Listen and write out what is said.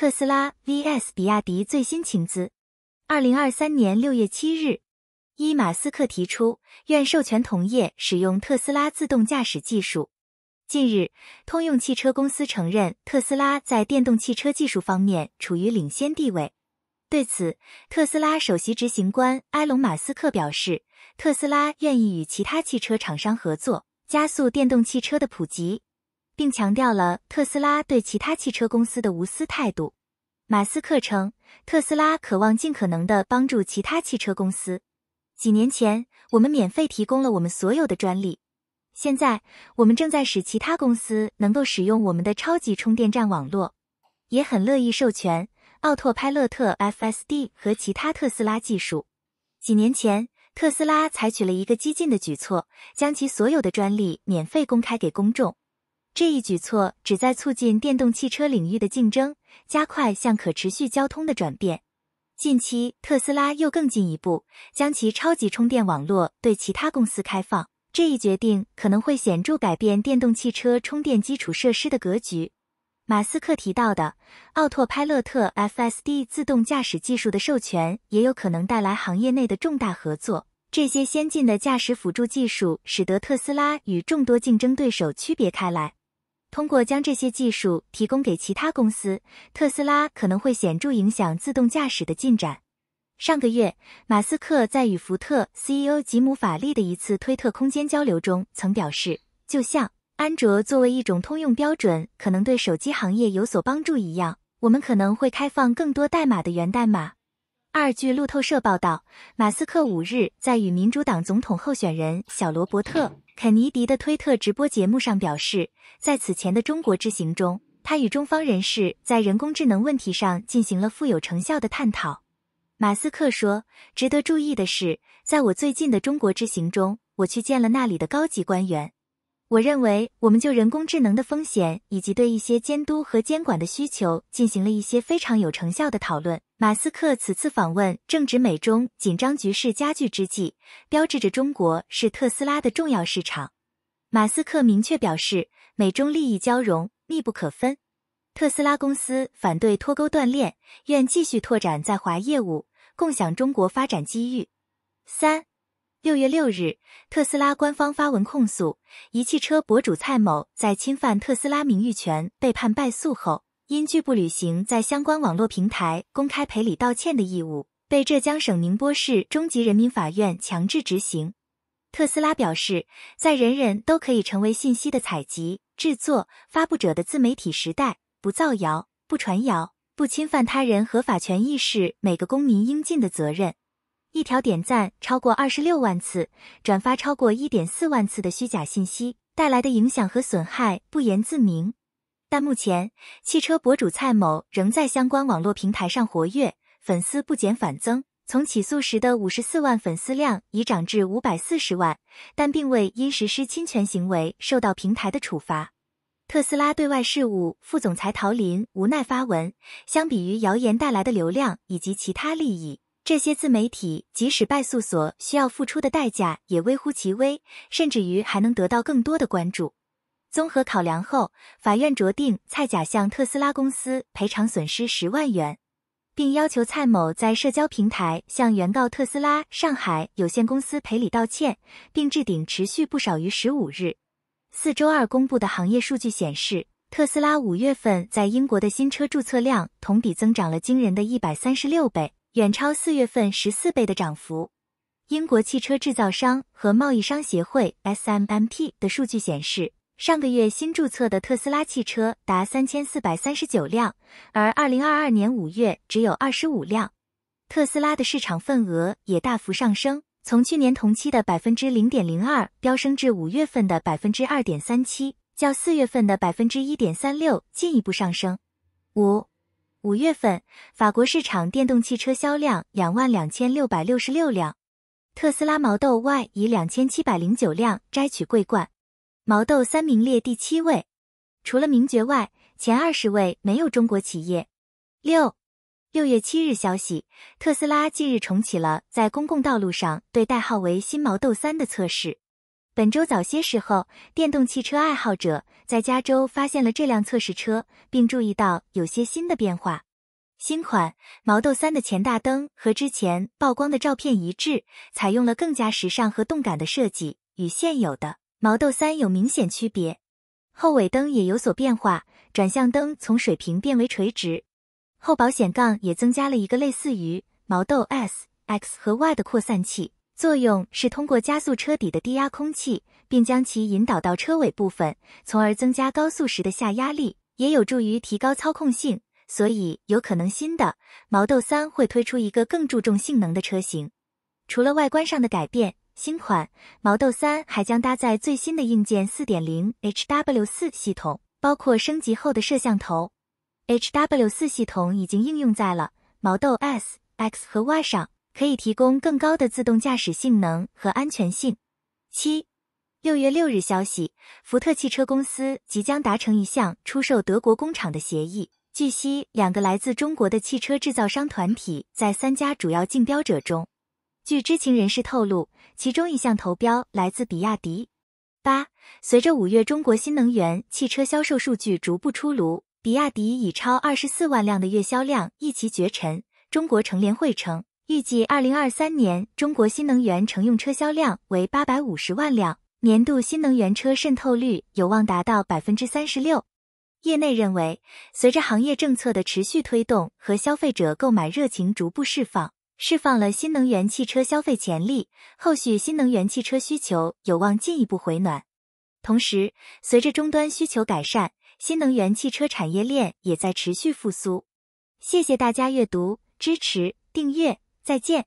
特斯拉 vs. 比亚迪最新情资：二零二三年六月七日，伊马斯克提出愿授权同业使用特斯拉自动驾驶技术。近日，通用汽车公司承认特斯拉在电动汽车技术方面处于领先地位。对此，特斯拉首席执行官埃隆·马斯克表示，特斯拉愿意与其他汽车厂商合作，加速电动汽车的普及。并强调了特斯拉对其他汽车公司的无私态度。马斯克称，特斯拉渴望尽可能的帮助其他汽车公司。几年前，我们免费提供了我们所有的专利。现在，我们正在使其他公司能够使用我们的超级充电站网络，也很乐意授权奥拓、派勒特、FSD 和其他特斯拉技术。几年前，特斯拉采取了一个激进的举措，将其所有的专利免费公开给公众。这一举措旨在促进电动汽车领域的竞争，加快向可持续交通的转变。近期，特斯拉又更进一步，将其超级充电网络对其他公司开放。这一决定可能会显著改变电动汽车充电基础设施的格局。马斯克提到的奥拓派勒特 FSD 自动驾驶技术的授权，也有可能带来行业内的重大合作。这些先进的驾驶辅助技术使得特斯拉与众多竞争对手区别开来。通过将这些技术提供给其他公司，特斯拉可能会显著影响自动驾驶的进展。上个月，马斯克在与福特 CEO 吉姆法利的一次推特空间交流中曾表示：“就像安卓作为一种通用标准可能对手机行业有所帮助一样，我们可能会开放更多代码的源代码。”二，据路透社报道，马斯克五日在与民主党总统候选人小罗伯特。肯尼迪的推特直播节目上表示，在此前的中国之行中，他与中方人士在人工智能问题上进行了富有成效的探讨。马斯克说：“值得注意的是，在我最近的中国之行中，我去见了那里的高级官员。”我认为，我们就人工智能的风险以及对一些监督和监管的需求进行了一些非常有成效的讨论。马斯克此次访问正值美中紧张局势加剧之际，标志着中国是特斯拉的重要市场。马斯克明确表示，美中利益交融，密不可分。特斯拉公司反对脱钩断链，愿继续拓展在华业务，共享中国发展机遇。三。六月六日，特斯拉官方发文控诉一汽车博主蔡某在侵犯特斯拉名誉权被判败诉后，因拒不履行在相关网络平台公开赔礼道歉的义务，被浙江省宁波市中级人民法院强制执行。特斯拉表示，在人人都可以成为信息的采集、制作、发布者的自媒体时代，不造谣、不传谣、不侵犯他人合法权益是每个公民应尽的责任。一条点赞超过二十六万次、转发超过一点四万次的虚假信息带来的影响和损害不言自明。但目前，汽车博主蔡某仍在相关网络平台上活跃，粉丝不减反增，从起诉时的五十四万粉丝量已涨至五百四十万，但并未因实施侵权行为受到平台的处罚。特斯拉对外事务副总裁陶林无奈发文：，相比于谣言带来的流量以及其他利益。这些自媒体即使败诉，所需要付出的代价也微乎其微，甚至于还能得到更多的关注。综合考量后，法院酌定蔡甲向特斯拉公司赔偿损失十万元，并要求蔡某在社交平台向原告特斯拉上海有限公司赔礼道歉，并置顶持续不少于十五日。四周二公布的行业数据显示，特斯拉五月份在英国的新车注册量同比增长了惊人的一百三十六倍。远超四月份十四倍的涨幅。英国汽车制造商和贸易商协会 s m m p 的数据显示，上个月新注册的特斯拉汽车达三千四百三十九辆，而二零二二年五月只有二十五辆。特斯拉的市场份额也大幅上升，从去年同期的百分之零点零二飙升至五月份的百分之二点三七，较四月份的百分之一点三六进一步上升。五。五月份，法国市场电动汽车销量两万两千六百六十六辆，特斯拉毛豆 Y 以两千七百零九辆摘取桂冠，毛豆三名列第七位。除了名爵外，前二十位没有中国企业。六六月七日消息，特斯拉近日重启了在公共道路上对代号为新毛豆三的测试。本周早些时候，电动汽车爱好者在加州发现了这辆测试车，并注意到有些新的变化。新款毛豆三的前大灯和之前曝光的照片一致，采用了更加时尚和动感的设计，与现有的毛豆三有明显区别。后尾灯也有所变化，转向灯从水平变为垂直，后保险杠也增加了一个类似于毛豆 S、X 和 Y 的扩散器。作用是通过加速车底的低压空气，并将其引导到车尾部分，从而增加高速时的下压力，也有助于提高操控性。所以，有可能新的毛豆三会推出一个更注重性能的车型。除了外观上的改变，新款毛豆三还将搭载最新的硬件四点零 HW 四系统，包括升级后的摄像头。HW 四系统已经应用在了毛豆 S、X 和 Y 上。可以提供更高的自动驾驶性能和安全性。七，六月六日消息，福特汽车公司即将达成一项出售德国工厂的协议。据悉，两个来自中国的汽车制造商团体在三家主要竞标者中。据知情人士透露，其中一项投标来自比亚迪。八，随着五月中国新能源汽车销售数据逐步出炉，比亚迪已超二十四万辆的月销量一骑绝尘。中国成联会称。预计二零二三年中国新能源乘用车销量为八百五十万辆，年度新能源车渗透率有望达到百分之三十六。业内认为，随着行业政策的持续推动和消费者购买热情逐步释放，释放了新能源汽车消费潜力，后续新能源汽车需求有望进一步回暖。同时，随着终端需求改善，新能源汽车产业链也在持续复苏。谢谢大家阅读、支持、订阅。再见。